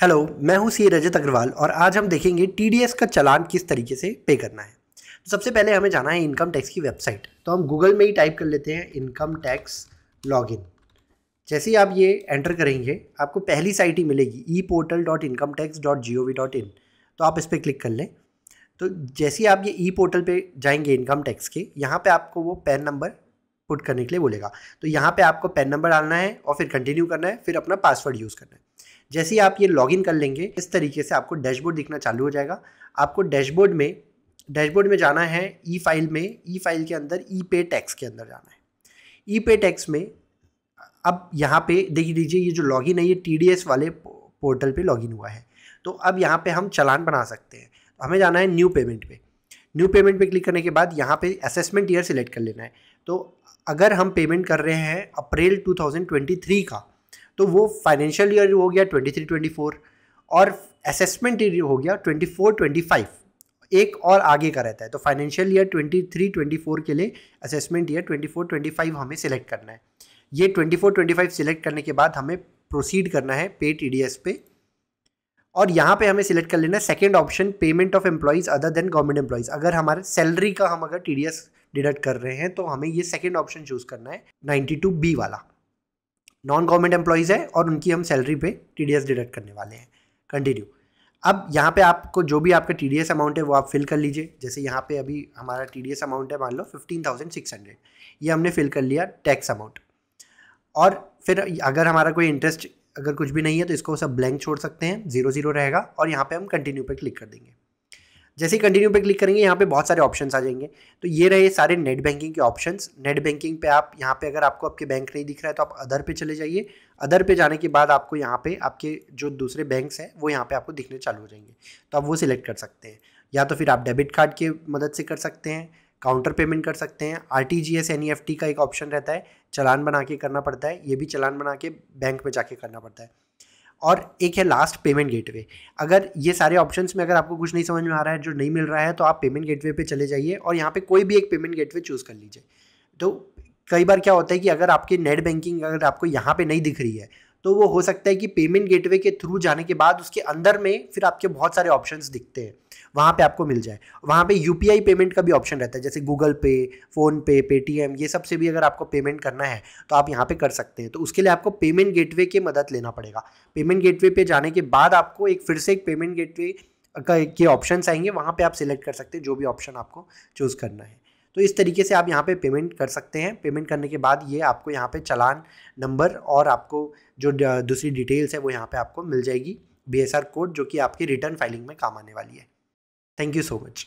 hello मैं हूं सी रजत अग्रवाल और आज हम देखेंगे टीडीएस का चलान किस तरीके से पे करना है तो सबसे पहले हमें जाना है इनकम टैक्स की वेबसाइट तो हम गूगल में ही टाइप कर लेते हैं इनकम टैक्स लॉगिन जैसे ही आप ये एंटर करेंगे आपको पहली साइट ही मिलेगी e portal dot income tax dot G O V dot in तो आप इस पर क्लिक कर लें तो जैसे ही आप ये ई पोर्टल पर जाएंगे इनकम टैक्स के यहाँ पर आपको वो पैन नंबर पुट करने के लिए बोलेगा तो यहाँ पे आपको पेन नंबर डालना है और फिर कंटिन्यू करना है फिर अपना पासवर्ड यूज़ करना है जैसे ही आप ये लॉगिन कर लेंगे इस तरीके से आपको डैशबोर्ड दिखना चालू हो जाएगा आपको डैशबोर्ड में डैशबोर्ड में जाना है ई फाइल में ई फाइल के अंदर ई पे टैक्स के अंदर जाना है ई पे टैक्स में अब यहाँ पे देख लीजिए ये जो लॉगिन है ये टी वाले पोर्टल पे लॉगिन हुआ है तो अब यहाँ पे हम चलान बना सकते हैं हमें जाना है न्यू पेमेंट पे न्यू पेमेंट पे क्लिक करने के बाद यहाँ पे असेसमेंट ईयर सिलेक्ट कर लेना है तो अगर हम पेमेंट कर रहे हैं अप्रैल 2023 का तो वो फाइनेंशियल ईयर हो गया 23 24 और असेसमेंट ईयर हो गया 24 25 एक और आगे का रहता है तो फाइनेंशियल ईयर 23 24 के लिए असेसमेंट ईयर 24 25 हमें सिलेक्ट करना है ये 24 25 सिलेक्ट करने के बाद हमें प्रोसीड करना है पे टी पे और यहाँ पे हमें सिलेक्ट कर लेना है second option payment of employees other than government employees अगर हमारे सैलरी का हम अगर टी डिडक्ट कर रहे हैं तो हमें ये सेकेंड ऑप्शन चूज़ करना है नाइन्टी टू बी वाला नॉन गवर्नमेंट एम्प्लॉयज़ है और उनकी हम सैलरी पे टी डिडक्ट करने वाले हैं कंटिन्यू अब यहाँ पे आपको जो भी आपका टी अमाउंट है वो आप फिल कर लीजिए जैसे यहाँ पे अभी हमारा टी अमाउंट है मान लो फिफ्टीन थाउजेंड सिक्स हंड्रेड ये हमने फिल कर लिया टैक्स अमाउंट और फिर अगर हमारा कोई इंटरेस्ट अगर कुछ भी नहीं है तो इसको सब ब्लैंक छोड़ सकते हैं जीरो जीरो रहेगा और यहाँ पे हम कंटिन्यू पे क्लिक कर देंगे जैसे ही कंटिन्यू पे क्लिक करेंगे यहाँ पे बहुत सारे ऑप्शंस आ जाएंगे तो ये रहे सारे नेट बैंकिंग के ऑप्शंस नेट बैंकिंग पे आप यहाँ पे अगर आपको आपके बैंक नहीं दिख रहा है तो आप अदर पे चले जाइए अदर पे जाने के बाद आपको यहाँ पे आपके जो दूसरे बैंक हैं वो यहाँ पे आपको दिखने चालू हो जाएंगे तो आप वो सिलेक्ट कर सकते हैं या तो फिर आप डेबिट कार्ड की मदद से कर सकते हैं काउंटर पेमेंट कर सकते हैं R T G S N E F T का एक ऑप्शन रहता है चलान बना के करना पड़ता है ये भी चलान बना के बैंक में जाके करना पड़ता है और एक है लास्ट पेमेंट गेटवे अगर ये सारे ऑप्शंस में अगर आपको कुछ नहीं समझ में आ रहा है जो नहीं मिल रहा है तो आप पेमेंट गेटवे पे चले जाइए और यहाँ पे कोई भी एक पेमेंट गेटवे चूज़ कर लीजिए तो कई बार क्या होता है कि अगर आपकी नेट बैंकिंग अगर आपको यहाँ पे नहीं दिख रही है तो वो हो सकता है कि पेमेंट गेटवे के थ्रू जाने के बाद उसके अंदर में फिर आपके बहुत सारे ऑप्शन दिखते हैं वहाँ पे आपको मिल जाए वहाँ पे यू पेमेंट का भी ऑप्शन रहता है जैसे गूगल पे फ़ोन पे पेटीएम ये सब से भी अगर आपको पेमेंट करना है तो आप यहाँ पे कर सकते हैं तो उसके लिए आपको पेमेंट गेटवे की मदद लेना पड़ेगा पेमेंट गेटवे पे जाने के बाद आपको एक फिर से एक पेमेंट गेटवे का के ऑप्शंस आएंगे वहाँ पे आप सिलेक्ट कर सकते हैं जो भी ऑप्शन आपको चूज़ करना है तो इस तरीके से आप यहाँ पे पेमेंट कर सकते हैं पेमेंट करने के बाद ये आपको यहाँ पे चलान नंबर और आपको जो दूसरी डिटेल्स है वो यहाँ पे आपको मिल जाएगी बी कोड जो कि आपकी रिटर्न फाइलिंग में काम आने वाली है थैंक यू सो मच